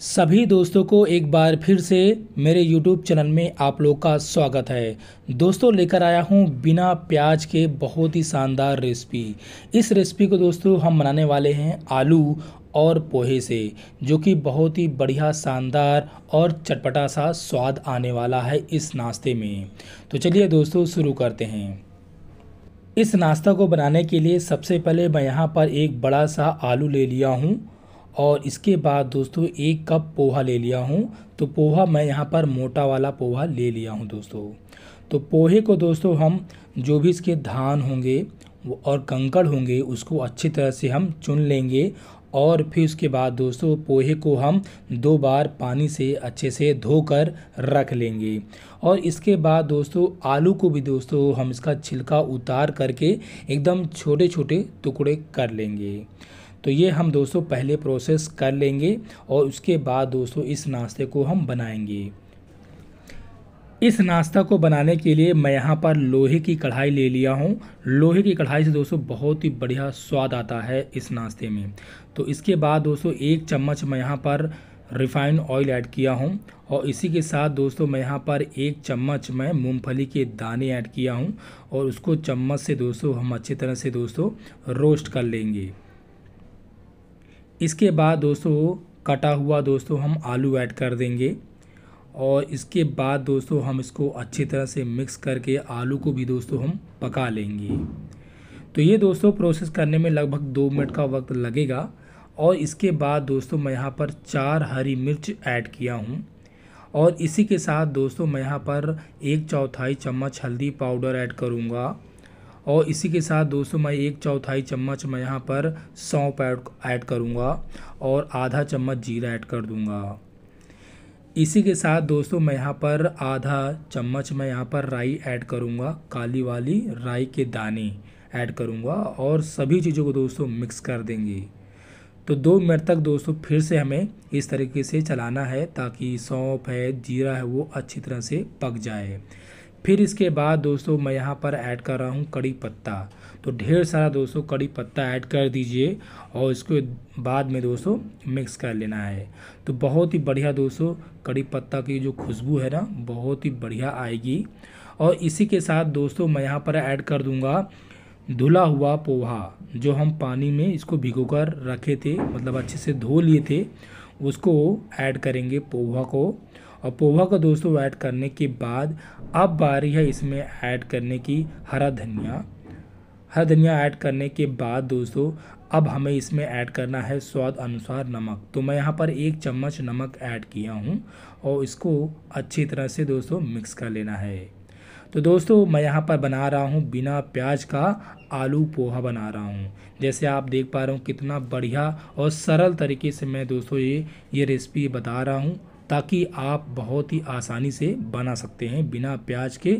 सभी दोस्तों को एक बार फिर से मेरे YouTube चैनल में आप लोग का स्वागत है दोस्तों लेकर आया हूँ बिना प्याज के बहुत ही शानदार रेसिपी इस रेसिपी को दोस्तों हम बनाने वाले हैं आलू और पोहे से जो कि बहुत ही बढ़िया शानदार और चटपटा सा स्वाद आने वाला है इस नाश्ते में तो चलिए दोस्तों शुरू करते हैं इस नाश्ता को बनाने के लिए सबसे पहले मैं यहाँ पर एक बड़ा सा आलू ले लिया हूँ और इसके बाद दोस्तों एक कप पोहा ले लिया हूँ तो पोहा मैं यहाँ पर मोटा वाला पोहा ले लिया हूँ दोस्तों तो पोहे को दोस्तों हम जो भी इसके धान होंगे और कंकड़ होंगे उसको अच्छी तरह से हम चुन लेंगे और फिर उसके बाद दोस्तों पोहे को हम दो बार पानी से अच्छे से धोकर रख लेंगे और इसके बाद दोस्तों आलू को भी दोस्तों हम इसका छिलका उतार करके एकदम छोटे छोटे टुकड़े कर लेंगे तो ये हम दोस्तों पहले प्रोसेस कर लेंगे और उसके बाद दोस्तों इस नाश्ते को हम बनाएंगे इस नाश्ता को बनाने के लिए मैं यहाँ पर लोहे की कढ़ाई ले लिया हूँ लोहे की कढ़ाई से दोस्तों बहुत ही बढ़िया स्वाद आता है इस नाश्ते में तो इसके बाद दोस्तों एक चम्मच मैं यहाँ पर रिफाइंड ऑयल ऐड किया हूँ और इसी के साथ दोस्तों मैं यहाँ पर एक चम्मच मैं मूंगफली के दाने ऐड किया हूँ और उसको चम्मच से दोस्तों हम अच्छी तरह से दोस्तों रोस्ट कर लेंगे इसके बाद दोस्तों कटा हुआ दोस्तों हम आलू ऐड कर देंगे और इसके बाद दोस्तों हम इसको अच्छी तरह से मिक्स करके आलू को भी दोस्तों हम पका लेंगे तो ये दोस्तों प्रोसेस करने में लगभग दो मिनट का वक्त लगेगा और इसके बाद दोस्तों मैं यहाँ पर चार हरी मिर्च ऐड किया हूँ और इसी के साथ दोस्तों मैं यहाँ पर एक चौथाई चम्मच हल्दी पाउडर ऐड करूँगा और इसी के साथ दोस्तों मैं एक चौथाई चम्मच मैं यहाँ पर सौंप ऐड करूँगा और आधा चम्मच जीरा ऐड कर दूँगा इसी के साथ दोस्तों मैं यहाँ पर आधा चम्मच मैं यहाँ पर राई ऐड करूँगा काली वाली राई के दाने ऐड करूँगा और सभी चीज़ों को दोस्तों मिक्स कर देंगे तो दो मिनट तक दोस्तों फिर से हमें इस तरीके से चलाना है ताकि सौंप है जीरा है वो अच्छी तरह से पक जाए फिर इसके बाद दोस्तों मैं यहाँ पर ऐड कर रहा हूँ कड़ी पत्ता तो ढेर सारा दोस्तों कड़ी पत्ता ऐड कर दीजिए और इसको बाद में दोस्तों मिक्स कर लेना है तो बहुत ही बढ़िया दोस्तों कड़ी पत्ता की जो खुशबू है ना बहुत ही बढ़िया आएगी और इसी के साथ दोस्तों मैं यहाँ पर ऐड कर दूँगा धुला हुआ पोहा जो हम पानी में इसको भिगो कर रखे थे मतलब अच्छे से धो लिए थे उसको ऐड करेंगे पोहा को और पोहा को दोस्तों ऐड करने के बाद अब बारी है इसमें ऐड करने की हरा धनिया हरा धनिया ऐड करने के बाद दोस्तों अब हमें इसमें ऐड करना है स्वाद अनुसार नमक तो मैं यहाँ पर एक चम्मच नमक ऐड किया हूँ और इसको अच्छी तरह से दोस्तों मिक्स कर लेना है तो दोस्तों मैं यहाँ पर बना रहा हूँ बिना प्याज का आलू पोहा बना रहा हूँ जैसे आप देख पा रहा हूँ कितना बढ़िया और सरल तरीके से मैं दोस्तों ये ये रेसिपी बता रहा हूँ ताकि आप बहुत ही आसानी से बना सकते हैं बिना प्याज के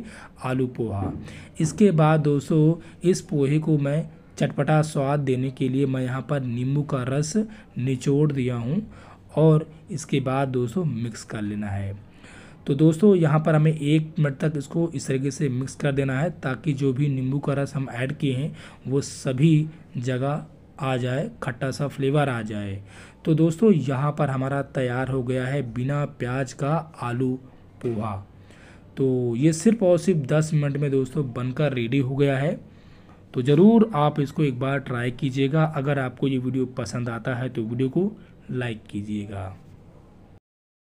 आलू पोहा इसके बाद दोस्तों इस पोहे को मैं चटपटा स्वाद देने के लिए मैं यहाँ पर नींबू का रस निचोड़ दिया हूँ और इसके बाद दोस्तों मिक्स कर लेना है तो दोस्तों यहाँ पर हमें एक मिनट तक इसको इस तरीके से मिक्स कर देना है ताकि जो भी नींबू का रस हम ऐड किए हैं वो सभी जगह आ जाए खट्टा सा फ्लेवर आ जाए तो दोस्तों यहाँ पर हमारा तैयार हो गया है बिना प्याज का आलू पोहा तो ये सिर्फ और सिर्फ दस मिनट में दोस्तों बनकर रेडी हो गया है तो ज़रूर आप इसको एक बार ट्राई कीजिएगा अगर आपको ये वीडियो पसंद आता है तो वीडियो को लाइक कीजिएगा